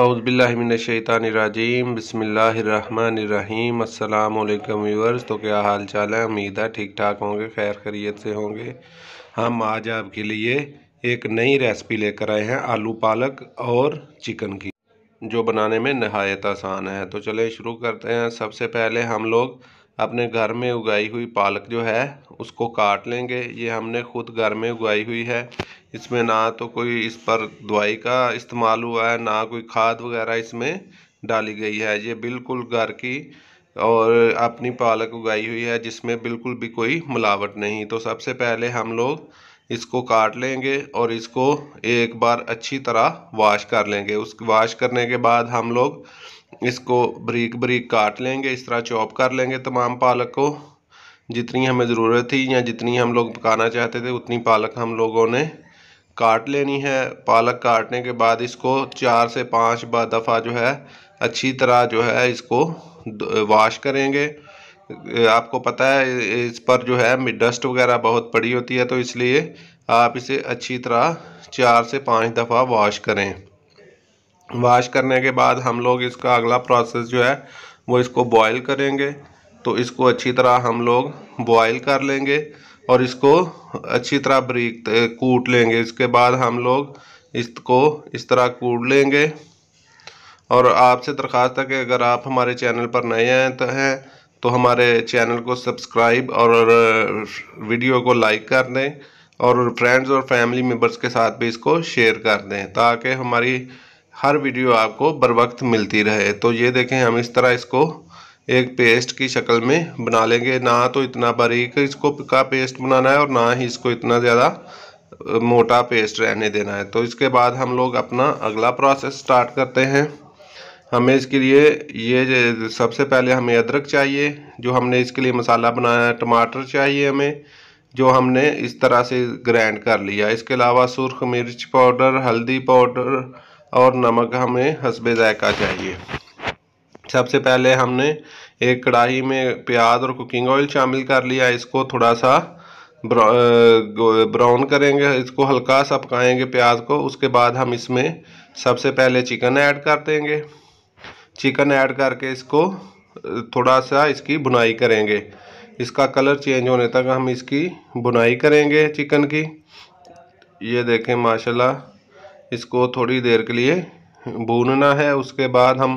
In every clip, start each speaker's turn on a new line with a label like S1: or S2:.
S1: अउज़बिल्लिमिनशैतानरजीम बसमीम अल्लाम यूर्स तो क्या हाल चाल है उम्मीद है ठीक ठाक होंगे खैर खरीत से होंगे हम आज आपके लिए एक नई रेसिपी लेकर आए हैं आलू पालक और चिकन की जो बनाने में नहायत आसान है तो चले शुरू करते हैं सबसे पहले हम लोग अपने घर में उगाई हुई पालक जो है उसको काट लेंगे ये हमने खुद घर में उगाई हुई है इसमें ना तो कोई इस पर दवाई का इस्तेमाल हुआ है ना कोई खाद वगैरह इसमें डाली गई है ये बिल्कुल घर की और अपनी पालक उगाई हुई है जिसमें बिल्कुल भी कोई मिलावट नहीं तो सबसे पहले हम लोग इसको काट लेंगे और इसको एक बार अच्छी तरह वाश कर लेंगे उस वाश करने के बाद हम लोग इसको बरीक बरीक काट लेंगे इस तरह चॉप कर लेंगे तमाम पालक को जितनी हमें ज़रूरत थी या जितनी हम लोग पकाना चाहते थे उतनी पालक हम लोगों ने काट लेनी है पालक काटने के बाद इसको चार से पाँच बार दफ़ा जो है अच्छी तरह जो है इसको वाश करेंगे आपको पता है इस पर जो है डस्ट वगैरह बहुत पड़ी होती है तो इसलिए आप इसे अच्छी तरह चार से पाँच दफ़ा वॉश करें वाश करने के बाद हम लोग इसका अगला प्रोसेस जो है वो इसको बॉयल करेंगे तो इसको अच्छी तरह हम लोग बॉयल कर लेंगे और इसको अच्छी तरह बरीक कूट लेंगे इसके बाद हम लोग इसको इस तरह कूट लेंगे और आपसे दरख्वास्त है कि अगर आप हमारे चैनल पर नए आए तो हैं तो हमारे चैनल को सब्सक्राइब और वीडियो को लाइक कर दें और फ्रेंड्स और फैमिली मेम्बर्स के साथ भी इसको शेयर कर दें ताकि हमारी हर वीडियो आपको बर वक्त मिलती रहे तो ये देखें हम इस तरह इसको एक पेस्ट की शक्ल में बना लेंगे ना तो इतना बारीक इसको का पेस्ट बनाना है और ना ही इसको इतना ज़्यादा मोटा पेस्ट रहने देना है तो इसके बाद हम लोग अपना अगला प्रोसेस स्टार्ट करते हैं हमें इसके लिए ये सबसे पहले हमें अदरक चाहिए जो हमने इसके लिए मसाला बनाया है टमाटर चाहिए हमें जो हमने इस तरह से ग्राइंड कर लिया इसके अलावा सुरख मिर्च पाउडर हल्दी पाउडर और नमक हमें हसब ज़ायका चाहिए सबसे पहले हमने एक कढ़ाई में प्याज और कुकिंग ऑयल शामिल कर लिया इसको थोड़ा सा ब्राउन करेंगे इसको हल्का सा पकाएंगे प्याज को उसके बाद हम इसमें सबसे पहले चिकन ऐड कर देंगे चिकन ऐड करके इसको थोड़ा सा इसकी बुनाई करेंगे इसका कलर चेंज होने तक हम इसकी बुनाई करेंगे चिकन की ये देखें माशाल्लाह इसको थोड़ी देर के लिए भूनना है उसके बाद हम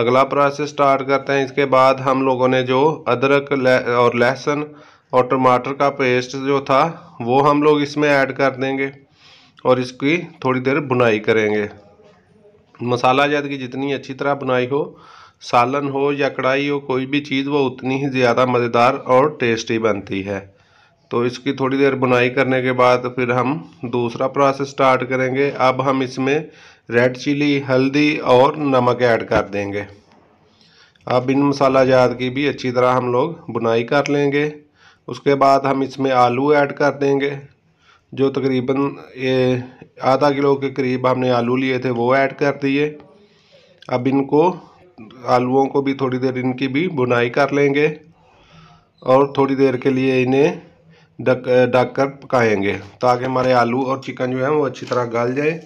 S1: अगला प्रोसेस स्टार्ट करते हैं इसके बाद हम लोगों ने जो अदरक और लहसुन और टमाटर का पेस्ट जो था वो हम लोग इसमें ऐड कर देंगे और इसकी थोड़ी देर बुनाई करेंगे मसाला जद की जितनी अच्छी तरह बुनाई हो सालन हो या कढ़ाई हो कोई भी चीज़ वो उतनी ही ज़्यादा मज़ेदार और टेस्टी बनती है तो इसकी थोड़ी देर बुनाई करने के बाद फिर हम दूसरा प्रोसेस स्टार्ट करेंगे अब हम इसमें रेड चिली हल्दी और नमक ऐड कर देंगे अब इन मसाला जात की भी अच्छी तरह हम लोग बुनाई कर लेंगे उसके बाद हम इसमें आलू ऐड कर देंगे जो तकरीबन ये आधा किलो के करीब हमने आलू लिए थे वो ऐड कर दिए अब इनको आलूओं को भी थोड़ी देर इनकी भी बुनाई कर लेंगे और थोड़ी देर के लिए इन्हें ढक कर पकाएंगे ताकि हमारे आलू और चिकन जो है वो अच्छी तरह गल जाए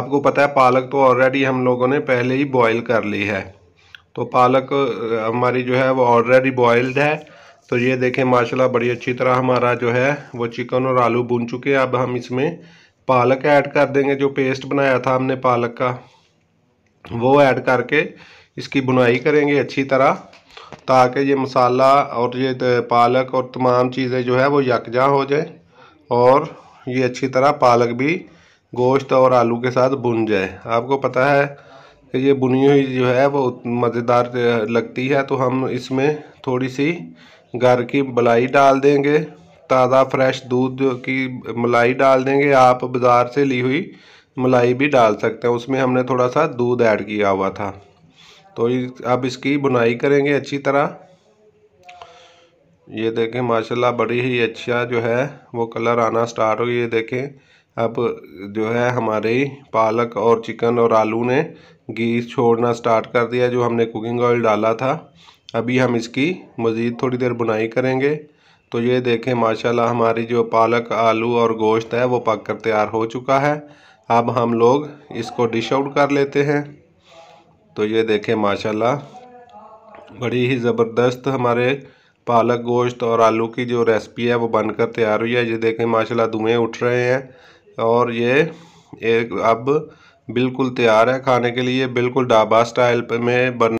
S1: आपको पता है पालक तो ऑलरेडी हम लोगों ने पहले ही बॉईल कर ली है तो पालक हमारी जो है वो ऑलरेडी बॉइल्ड है तो ये देखें माशाल्लाह बड़ी अच्छी तरह हमारा जो है वो चिकन और आलू बुन चुके हैं अब हम इसमें पालक ऐड कर देंगे जो पेस्ट बनाया था हमने पालक का वो ऐड करके इसकी बुनाई करेंगे अच्छी तरह ताकि ये मसाला और ये पालक और तमाम चीज़ें जो है वो यकजा हो जाए और ये अच्छी तरह पालक भी गोश्त और आलू के साथ बुन जाए आपको पता है कि ये बुनी हुई जो है वो मज़ेदार लगती है तो हम इसमें थोड़ी सी घर की मलाई डाल देंगे ताज़ा फ्रेश दूध की मलाई डाल देंगे आप बाज़ार से ली हुई मलाई भी डाल सकते हैं उसमें हमने थोड़ा सा दूध ऐड किया हुआ था तो अब इसकी बुनाई करेंगे अच्छी तरह ये देखें माशाल्लाह बड़ी ही अच्छा जो है वो कलर आना स्टार्ट हो ये देखें अब जो है हमारे पालक और चिकन और आलू ने घी छोड़ना स्टार्ट कर दिया जो हमने कुकिंग ऑयल डाला था अभी हम इसकी मज़ीद थोड़ी देर बुनाई करेंगे तो ये देखें माशाल्लाह हमारी जो पालक आलू और गोश्त है वो पक कर तैयार हो चुका है अब हम लोग इसको डिश आउट कर लेते हैं तो ये देखें माशाल्लाह बड़ी ही ज़बरदस्त हमारे पालक गोश्त और आलू की जो रेसिपी है वो बनकर तैयार हुई है ये देखें माशाल्लाह धुएँ उठ रहे हैं और ये एक अब बिल्कुल तैयार है खाने के लिए बिल्कुल ढाबा स्टाइल में बन